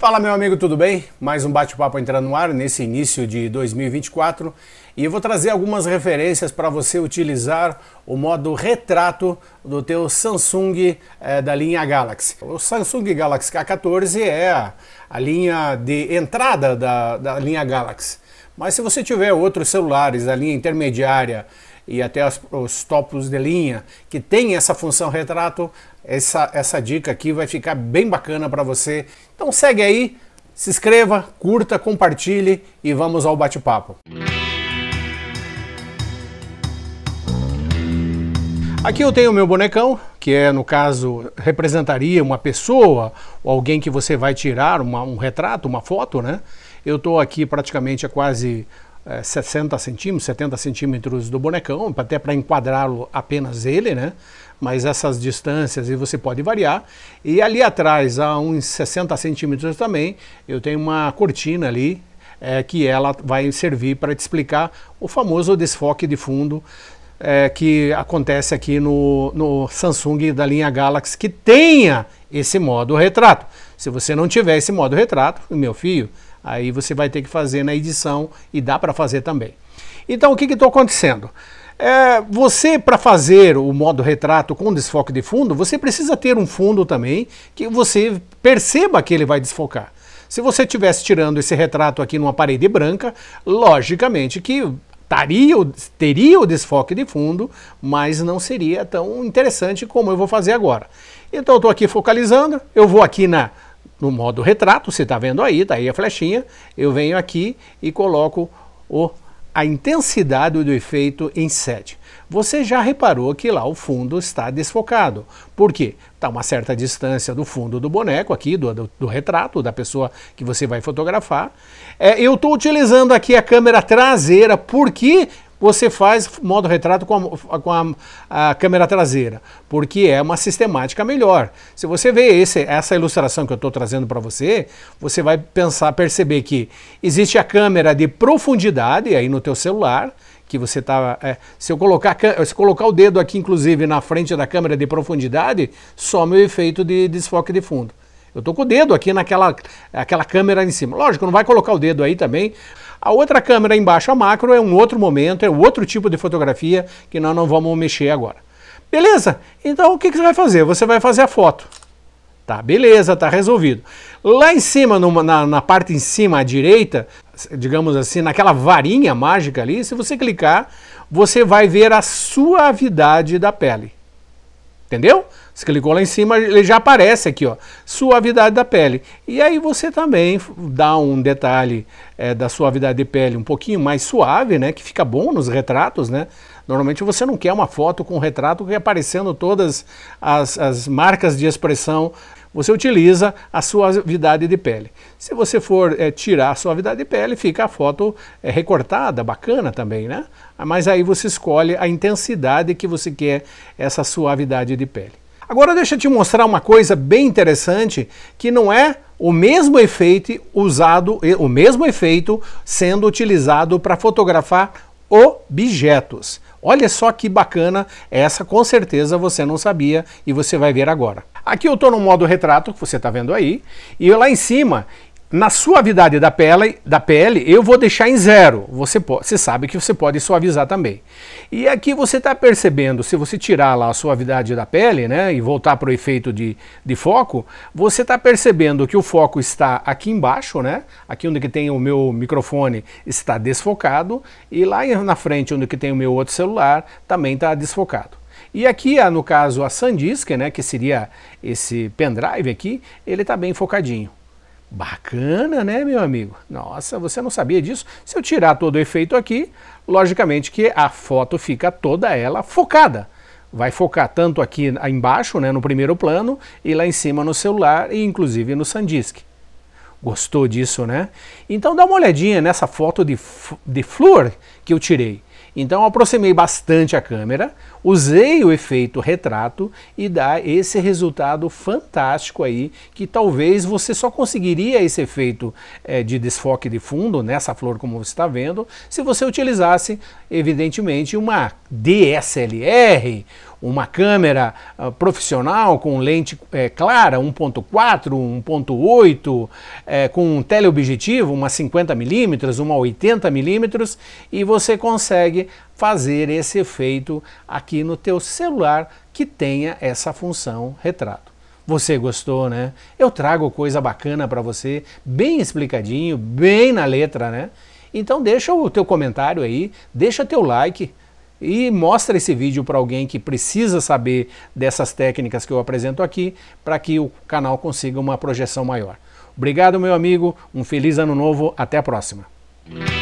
Fala meu amigo, tudo bem? Mais um bate-papo entrando no ar nesse início de 2024 e eu vou trazer algumas referências para você utilizar o modo retrato do teu Samsung é, da linha Galaxy. O Samsung Galaxy K14 é a, a linha de entrada da, da linha Galaxy, mas se você tiver outros celulares da linha intermediária e até as, os topos de linha que tem essa função retrato, essa, essa dica aqui vai ficar bem bacana para você. Então segue aí, se inscreva, curta, compartilhe e vamos ao bate-papo. Aqui eu tenho o meu bonecão, que é no caso representaria uma pessoa ou alguém que você vai tirar uma, um retrato, uma foto, né? Eu estou aqui praticamente é quase 60 é, centímetros, 70 centímetros do bonecão, até para enquadrá-lo apenas ele, né? Mas essas distâncias e você pode variar. E ali atrás, a uns 60 centímetros também, eu tenho uma cortina ali, é, que ela vai servir para te explicar o famoso desfoque de fundo é, que acontece aqui no, no, Samsung da linha Galaxy, que tenha esse modo retrato. Se você não tiver esse modo retrato, meu filho, Aí você vai ter que fazer na edição e dá para fazer também. Então o que está acontecendo? É, você, para fazer o modo retrato com desfoque de fundo, você precisa ter um fundo também que você perceba que ele vai desfocar. Se você estivesse tirando esse retrato aqui numa parede branca, logicamente que taria, teria o desfoque de fundo, mas não seria tão interessante como eu vou fazer agora. Então eu estou aqui focalizando, eu vou aqui na no modo retrato, você está vendo aí, está aí a flechinha, eu venho aqui e coloco o, a intensidade do efeito em 7. Você já reparou que lá o fundo está desfocado. Por quê? Está uma certa distância do fundo do boneco aqui, do, do, do retrato da pessoa que você vai fotografar. É, eu estou utilizando aqui a câmera traseira porque você faz modo retrato com, a, com a, a, câmera traseira, porque é uma sistemática melhor. Se você vê esse, essa ilustração que eu estou trazendo para você, você vai pensar, perceber que existe a câmera de profundidade aí no teu celular, que você está. É, se eu colocar colocar o dedo aqui, inclusive, na frente da câmera de profundidade, some o efeito de desfoque de fundo. Eu estou com o dedo aqui naquela aquela câmera em cima. Lógico, não vai colocar o dedo aí também, a outra câmera embaixo, a macro, é um outro momento, é outro tipo de fotografia que nós não vamos mexer agora. Beleza? Então o que, que você vai fazer? Você vai fazer a foto. Tá, beleza, tá resolvido. Lá em cima, numa, na, na parte em cima à direita, digamos assim, naquela varinha mágica ali, se você clicar, você vai ver a suavidade da pele. Entendeu? Você clicou lá em cima, ele já aparece aqui, ó. Suavidade da pele. E aí você também dá um detalhe é, da suavidade de pele um pouquinho mais suave, né? Que fica bom nos retratos, né? Normalmente você não quer uma foto com um retrato que aparecendo todas as, as marcas de expressão você utiliza a suavidade de pele. Se você for é, tirar a suavidade de pele, fica a foto é, recortada, bacana também, né? Mas aí você escolhe a intensidade que você quer essa suavidade de pele. Agora deixa eu te mostrar uma coisa bem interessante que não é o mesmo efeito usado, eh, o mesmo efeito sendo utilizado para fotografar objetos. Olha só que bacana, essa com certeza você não sabia e você vai ver agora. Aqui eu estou no modo retrato, que você está vendo aí, e lá em cima, na suavidade da pele, da pele, eu vou deixar em zero. Você, pode, você sabe que você pode suavizar também. E aqui você está percebendo, se você tirar lá a suavidade da pele, né, e voltar para o efeito de, de foco, você está percebendo que o foco está aqui embaixo, né, aqui onde que tem o meu microfone está desfocado, e lá na frente onde que tem o meu outro celular também está desfocado. E aqui, ah, no caso, a SanDisk, né, que seria esse pendrive aqui, ele está bem focadinho. Bacana, né, meu amigo? Nossa, você não sabia disso? Se eu tirar todo o efeito aqui, logicamente que a foto fica toda ela focada. Vai focar tanto aqui embaixo, né, no primeiro plano, e lá em cima no celular e inclusive no SanDisk. Gostou disso, né? Então dá uma olhadinha nessa foto de, de flor que eu tirei. Então aproximei bastante a câmera, usei o efeito retrato e dá esse resultado fantástico aí, que talvez você só conseguiria esse efeito é, de desfoque de fundo nessa flor como você está vendo, se você utilizasse, evidentemente, uma DSLR, uma câmera uh, profissional com lente é, clara 1.4, 1.8, é, com um teleobjetivo, uma 50 milímetros, uma 80 milímetros e você consegue fazer esse efeito aqui no teu celular que tenha essa função retrato. Você gostou, né? Eu trago coisa bacana para você, bem explicadinho, bem na letra, né? Então deixa o teu comentário aí, deixa teu like, e mostra esse vídeo para alguém que precisa saber dessas técnicas que eu apresento aqui para que o canal consiga uma projeção maior. Obrigado, meu amigo, um feliz ano novo, até a próxima.